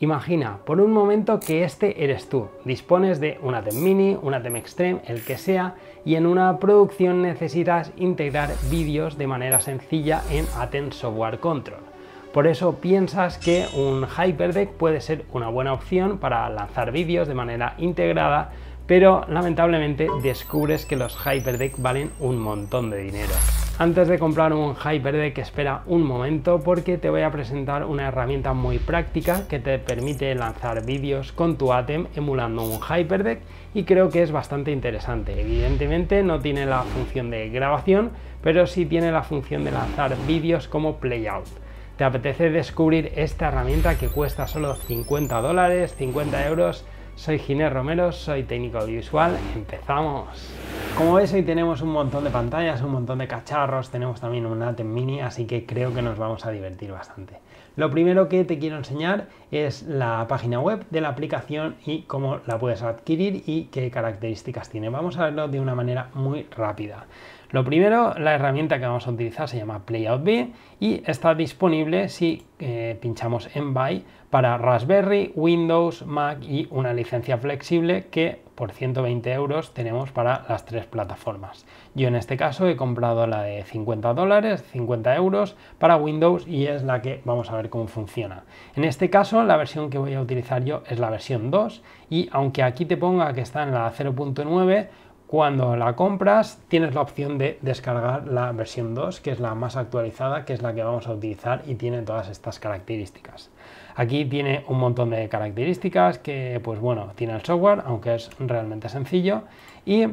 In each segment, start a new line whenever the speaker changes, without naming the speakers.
Imagina por un momento que este eres tú. Dispones de un ATEM Mini, un ATEM Extreme, el que sea, y en una producción necesitas integrar vídeos de manera sencilla en ATEM Software Control. Por eso piensas que un Hyperdeck puede ser una buena opción para lanzar vídeos de manera integrada, pero lamentablemente descubres que los Hyperdeck valen un montón de dinero. Antes de comprar un HyperDeck, espera un momento porque te voy a presentar una herramienta muy práctica que te permite lanzar vídeos con tu ATEM emulando un Hyperdeck y creo que es bastante interesante. Evidentemente no tiene la función de grabación, pero sí tiene la función de lanzar vídeos como playout. ¿Te apetece descubrir esta herramienta que cuesta solo 50 dólares, 50 euros? Soy Ginés Romero, soy técnico audiovisual, empezamos. Como veis hoy tenemos un montón de pantallas, un montón de cacharros, tenemos también un Atem Mini, así que creo que nos vamos a divertir bastante. Lo primero que te quiero enseñar es la página web de la aplicación y cómo la puedes adquirir y qué características tiene. Vamos a verlo de una manera muy rápida. Lo primero, la herramienta que vamos a utilizar se llama B y está disponible si eh, pinchamos en Buy para Raspberry, Windows, Mac y una licencia flexible que por 120 euros tenemos para las tres plataformas. Yo en este caso he comprado la de 50 dólares, 50 euros para Windows y es la que vamos a ver cómo funciona. En este caso la versión que voy a utilizar yo es la versión 2 y aunque aquí te ponga que está en la 0.9, cuando la compras tienes la opción de descargar la versión 2, que es la más actualizada, que es la que vamos a utilizar y tiene todas estas características. Aquí tiene un montón de características que, pues bueno, tiene el software, aunque es realmente sencillo. Y eh,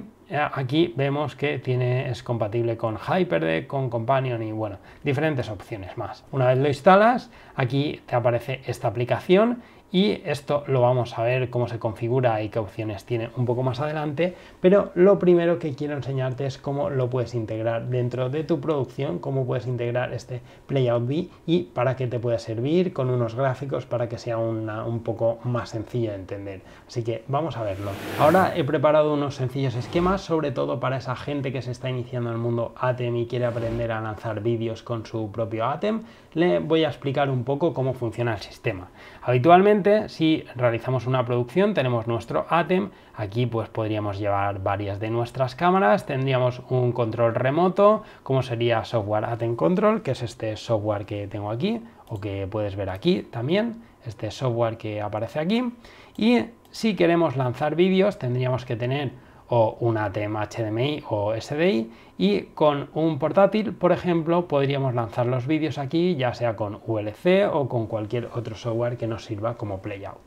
aquí vemos que tiene, es compatible con Hyperdeck, con Companion y bueno, diferentes opciones más. Una vez lo instalas, aquí te aparece esta aplicación y esto lo vamos a ver cómo se configura y qué opciones tiene un poco más adelante, pero lo primero que quiero enseñarte es cómo lo puedes integrar dentro de tu producción, cómo puedes integrar este Playout B y para qué te puede servir con unos gráficos para que sea un poco más sencillo de entender. Así que vamos a verlo. Ahora he preparado unos sencillos esquemas, sobre todo para esa gente que se está iniciando en el mundo ATEM y quiere aprender a lanzar vídeos con su propio ATEM. Le voy a explicar un poco cómo funciona el sistema. Habitualmente si realizamos una producción, tenemos nuestro ATEM. Aquí pues podríamos llevar varias de nuestras cámaras. Tendríamos un control remoto, como sería software ATEM Control, que es este software que tengo aquí o que puedes ver aquí también, este software que aparece aquí. Y si queremos lanzar vídeos, tendríamos que tener o una ATM HDMI o SDI y con un portátil, por ejemplo, podríamos lanzar los vídeos aquí, ya sea con ulc o con cualquier otro software que nos sirva como Playout.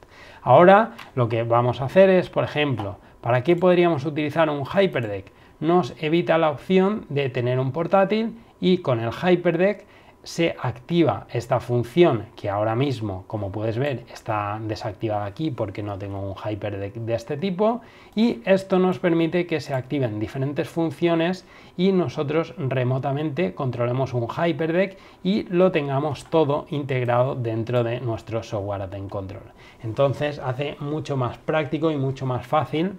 Ahora lo que vamos a hacer es, por ejemplo, ¿para qué podríamos utilizar un Hyperdeck? Nos evita la opción de tener un portátil y con el Hyperdeck se activa esta función que ahora mismo, como puedes ver, está desactivada aquí porque no tengo un HyperDeck de, este tipo y esto nos permite que se activen diferentes funciones y nosotros remotamente controlemos un hyperdeck y lo tengamos todo integrado dentro de nuestro software de Control. Entonces hace mucho más práctico y mucho más fácil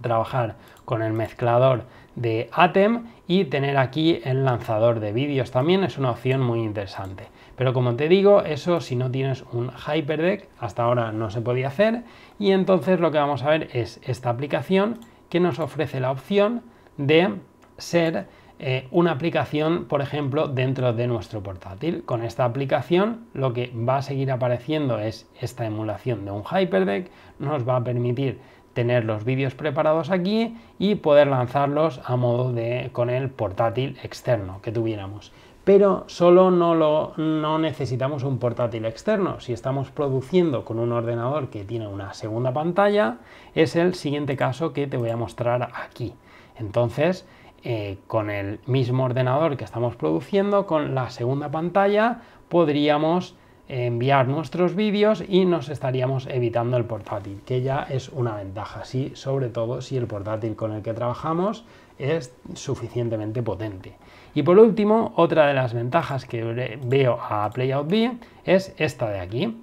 trabajar con el mezclador de Atem y tener aquí el lanzador de vídeos también es una opción muy interesante. Pero como te digo, eso si no tienes un Hyperdeck, hasta ahora no se podía hacer y entonces lo que vamos a ver es esta aplicación que nos ofrece la opción de ser eh, una aplicación, por ejemplo, dentro de nuestro portátil. Con esta aplicación lo que va a seguir apareciendo es esta emulación de un Hyperdeck, nos va a permitir tener los vídeos preparados aquí y poder lanzarlos a modo de con el portátil externo que tuviéramos. Pero solo no, necesitamos un portátil externo. Si estamos produciendo con un ordenador que tiene una segunda pantalla, es el siguiente caso que te voy a mostrar aquí. Entonces, eh, con el mismo ordenador que estamos produciendo, con la segunda pantalla, podríamos enviar nuestros vídeos y nos estaríamos evitando el portátil, que ya es una ventaja, sí, sobre todo si el portátil con el que trabajamos es suficientemente potente. Y por último, otra de las ventajas que veo a PlayOut B es esta de aquí,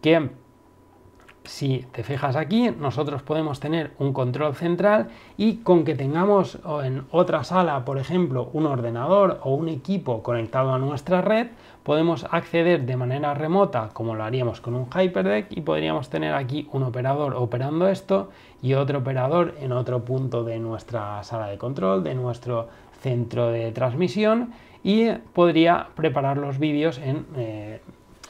que si te fijas aquí, nosotros podemos tener un control central y con que tengamos en otra sala, por ejemplo, un ordenador o un equipo conectado a nuestra red, podemos acceder de manera remota, como lo haríamos con un Hyperdeck, y podríamos tener aquí un operador operando esto y otro operador en otro punto de nuestra sala de control, de nuestro centro de transmisión, y podría preparar los vídeos en... Eh,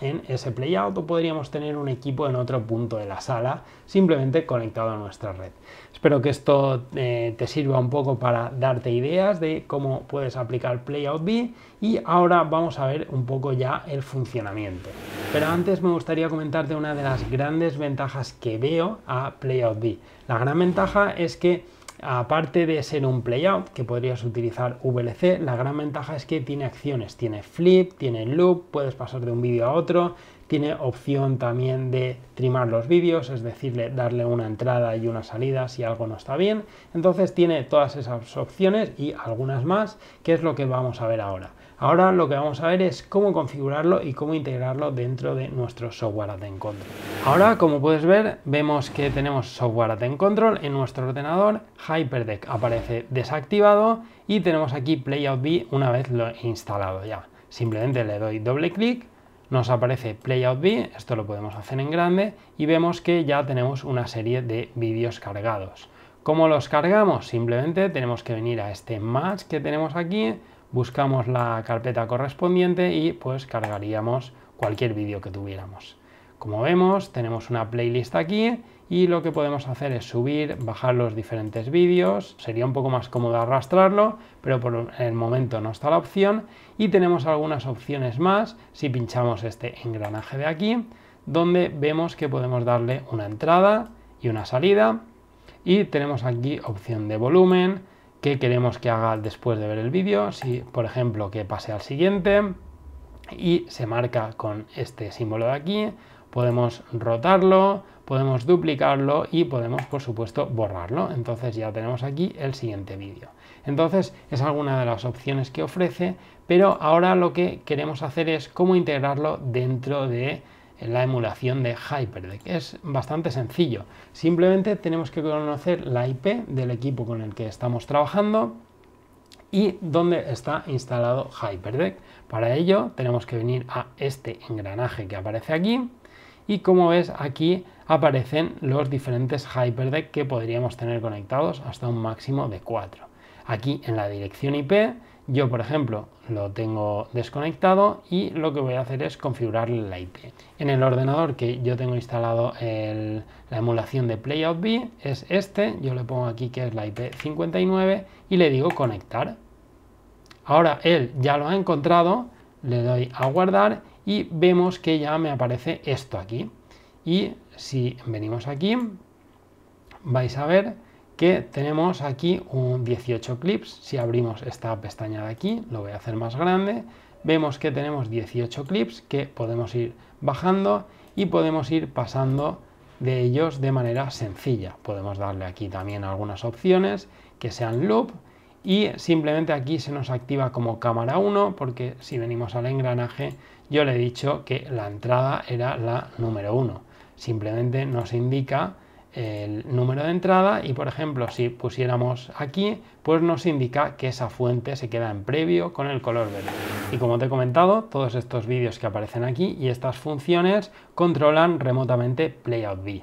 en ese playout o podríamos tener un equipo en otro punto de la sala simplemente conectado a nuestra red. Espero que esto eh, te sirva un poco para darte ideas de cómo puedes aplicar Playout B y ahora vamos a ver un poco ya el funcionamiento. Pero antes me gustaría comentarte una de las grandes ventajas que veo a Playout B. La gran ventaja es que Aparte de ser un playout, que podrías utilizar VLC, la gran ventaja es que tiene acciones, tiene flip, tiene loop, puedes pasar de un vídeo a otro, tiene opción también de trimar los vídeos, es decir, darle una entrada y una salida si algo no está bien. Entonces tiene todas esas opciones y algunas más, que es lo que vamos a ver ahora. Ahora lo que vamos a ver es cómo configurarlo y cómo integrarlo dentro de nuestro software de Control. Ahora, como puedes ver, vemos que tenemos software de Control en nuestro ordenador, Hyperdeck aparece desactivado y tenemos aquí Playout B una vez lo instalado ya. Simplemente le doy doble clic, nos aparece Playout B, esto lo podemos hacer en grande y vemos que ya tenemos una serie de vídeos cargados. ¿Cómo los cargamos? Simplemente tenemos que venir a este match que tenemos aquí, buscamos la carpeta correspondiente y pues cargaríamos cualquier vídeo que tuviéramos. Como vemos, tenemos una playlist aquí y lo que podemos hacer es subir, bajar los diferentes vídeos. Sería un poco más cómodo arrastrarlo, pero por el momento no está la opción. Y tenemos algunas opciones más si pinchamos este engranaje de aquí, donde vemos que podemos darle una entrada y una salida. Y tenemos aquí opción de volumen, qué queremos que haga después de ver el vídeo, si por ejemplo que pase al siguiente y se marca con este símbolo de aquí, podemos rotarlo, podemos duplicarlo y podemos por supuesto borrarlo. Entonces ya tenemos aquí el siguiente vídeo. Entonces es alguna de las opciones que ofrece, pero ahora lo que queremos hacer es cómo integrarlo dentro de la emulación de Hyperdeck. Es bastante sencillo. Simplemente tenemos que conocer la IP del equipo con el que estamos trabajando y dónde está instalado Hyperdeck. Para ello tenemos que venir a este engranaje que aparece aquí y como ves aquí aparecen los diferentes Hyperdeck que podríamos tener conectados hasta un máximo de 4. Aquí en la dirección IP yo, por ejemplo, lo tengo desconectado y lo que voy a hacer es configurar la IP. En el ordenador que yo tengo instalado la emulación de Playout B es este. Yo le pongo aquí que es la IP59 y le digo conectar. Ahora él ya lo ha encontrado, le doy a guardar y vemos que ya me aparece esto aquí. Y si venimos aquí, vais a ver que tenemos aquí un 18 clips. Si abrimos esta pestaña de aquí, lo voy a hacer más grande, vemos que tenemos 18 clips que podemos ir bajando y podemos ir pasando de ellos de manera sencilla. Podemos darle aquí también algunas opciones que sean loop y simplemente aquí se nos activa como cámara 1 porque si venimos al engranaje yo le he dicho que la entrada era la número 1. Simplemente nos indica el número de entrada y por ejemplo si pusiéramos aquí pues nos indica que esa fuente se queda en previo con el color verde y como te he comentado todos estos vídeos que aparecen aquí y estas funciones controlan remotamente playout b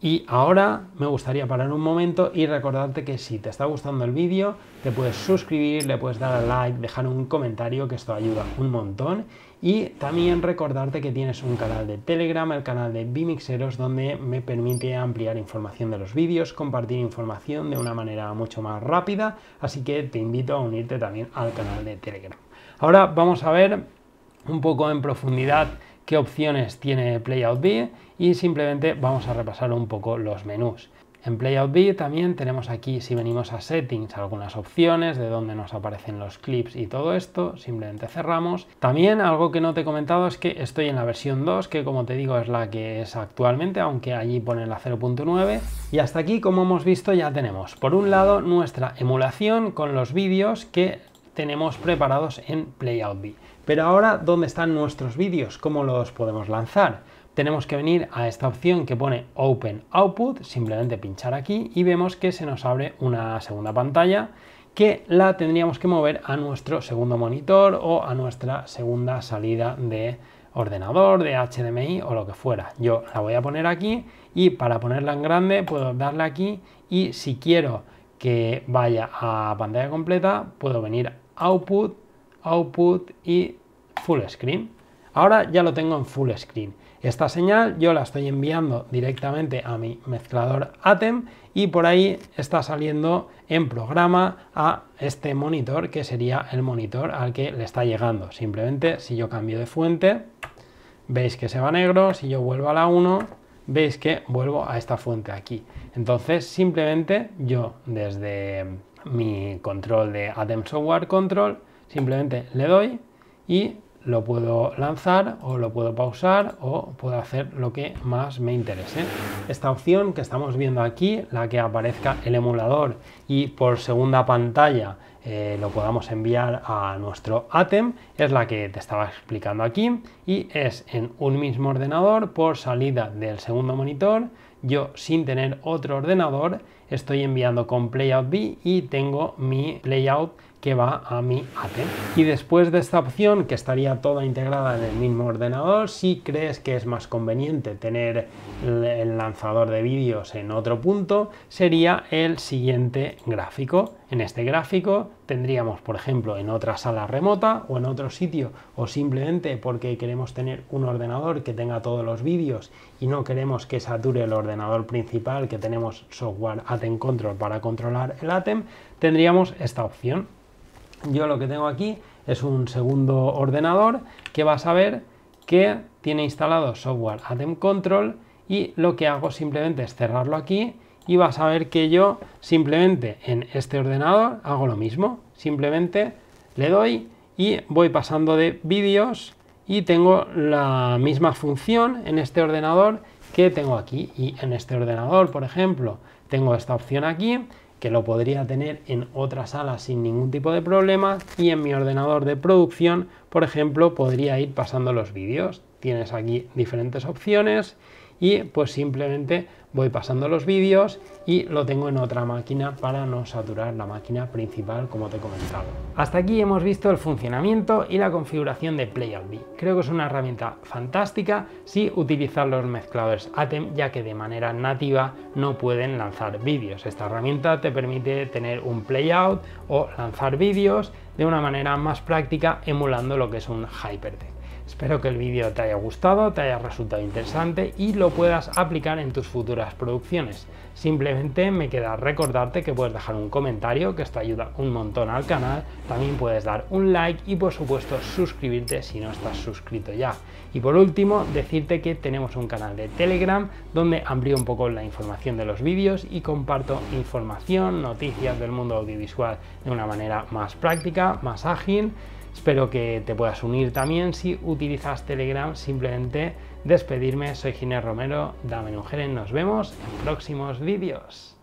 y ahora me gustaría parar un momento y recordarte que si te está gustando el vídeo te puedes suscribir le puedes dar a like dejar un comentario que esto ayuda un montón y también recordarte que tienes un canal de Telegram, el canal de Bimixeros, donde me permite ampliar información de los vídeos, compartir información de una manera mucho más rápida. Así que te invito a unirte también al canal de Telegram. Ahora vamos a ver un poco en profundidad qué opciones tiene Playout B y simplemente vamos a repasar un poco los menús. En Playout B también tenemos aquí, si venimos a Settings, algunas opciones de dónde nos aparecen los clips y todo esto. Simplemente cerramos. También algo que no te he comentado es que estoy en la versión 2, que como te digo es la que es actualmente, aunque allí pone la 0.9. Y hasta aquí, como hemos visto, ya tenemos, por un lado, nuestra emulación con los vídeos que tenemos preparados en Playout B. Pero ahora, ¿dónde están nuestros vídeos? ¿Cómo los podemos lanzar? tenemos que venir a esta opción que pone Open Output, simplemente pinchar aquí y vemos que se nos abre una segunda pantalla que la tendríamos que mover a nuestro segundo monitor o a nuestra segunda salida de ordenador, de HDMI o lo que fuera. Yo la voy a poner aquí y para ponerla en grande puedo darle aquí y si quiero que vaya a pantalla completa puedo venir Output, Output y Full Screen. Ahora ya lo tengo en Full Screen. Esta señal yo la estoy enviando directamente a mi mezclador ATEM y por ahí está saliendo en programa a este monitor que sería el monitor al que le está llegando. Simplemente si yo cambio de fuente, veis que se va negro, si yo vuelvo a la 1, veis que vuelvo a esta fuente aquí. Entonces simplemente yo desde mi control de ATEM Software Control simplemente le doy y lo puedo lanzar o lo puedo pausar o puedo hacer lo que más me interese. Esta opción que estamos viendo aquí, la que aparezca el emulador y por segunda pantalla eh, lo podamos enviar a nuestro ATEM, es la que te estaba explicando aquí y es en un mismo ordenador por salida del segundo monitor. Yo sin tener otro ordenador estoy enviando con Playout B y tengo mi Playout que va a mi ATEM Y después de esta opción, que estaría toda integrada en el mismo ordenador, si crees que es más conveniente tener el lanzador de vídeos en otro punto, sería el siguiente gráfico. En este gráfico tendríamos, por ejemplo, en otra sala remota o en otro sitio, o simplemente porque queremos tener un ordenador que tenga todos los vídeos y no queremos que sature el ordenador principal que tenemos software Atem Control para controlar el Atem, tendríamos esta opción yo lo que tengo aquí es un segundo ordenador que va a saber que tiene instalado software Atem Control y lo que hago simplemente es cerrarlo aquí y va a saber que yo simplemente en este ordenador hago lo mismo. Simplemente le doy y voy pasando de vídeos y tengo la misma función en este ordenador que tengo aquí y en este ordenador, por ejemplo, tengo esta opción aquí que lo podría tener en otra sala sin ningún tipo de problema y en mi ordenador de producción, por ejemplo, podría ir pasando los vídeos. Tienes aquí diferentes opciones y pues simplemente voy pasando los vídeos y lo tengo en otra máquina para no saturar la máquina principal como te he comentado. Hasta aquí hemos visto el funcionamiento y la configuración de B Creo que es una herramienta fantástica si utilizas los mezcladores ATEM ya que de manera nativa no pueden lanzar vídeos. Esta herramienta te permite tener un playout o lanzar vídeos de una manera más práctica emulando lo que es un hypertext. Espero que el vídeo te haya gustado, te haya resultado interesante y lo puedas aplicar en tus futuras producciones. Simplemente me queda recordarte que puedes dejar un comentario, que esto ayuda un montón al canal, también puedes dar un like y por supuesto suscribirte si no estás suscrito ya. Y por último, decirte que tenemos un canal de Telegram donde amplío un poco la información de los vídeos y comparto información, noticias del mundo audiovisual de una manera más práctica, más ágil Espero que te puedas unir también si utilizas Telegram. Simplemente despedirme. Soy Ginés Romero. Dame un geren. Nos vemos en próximos vídeos.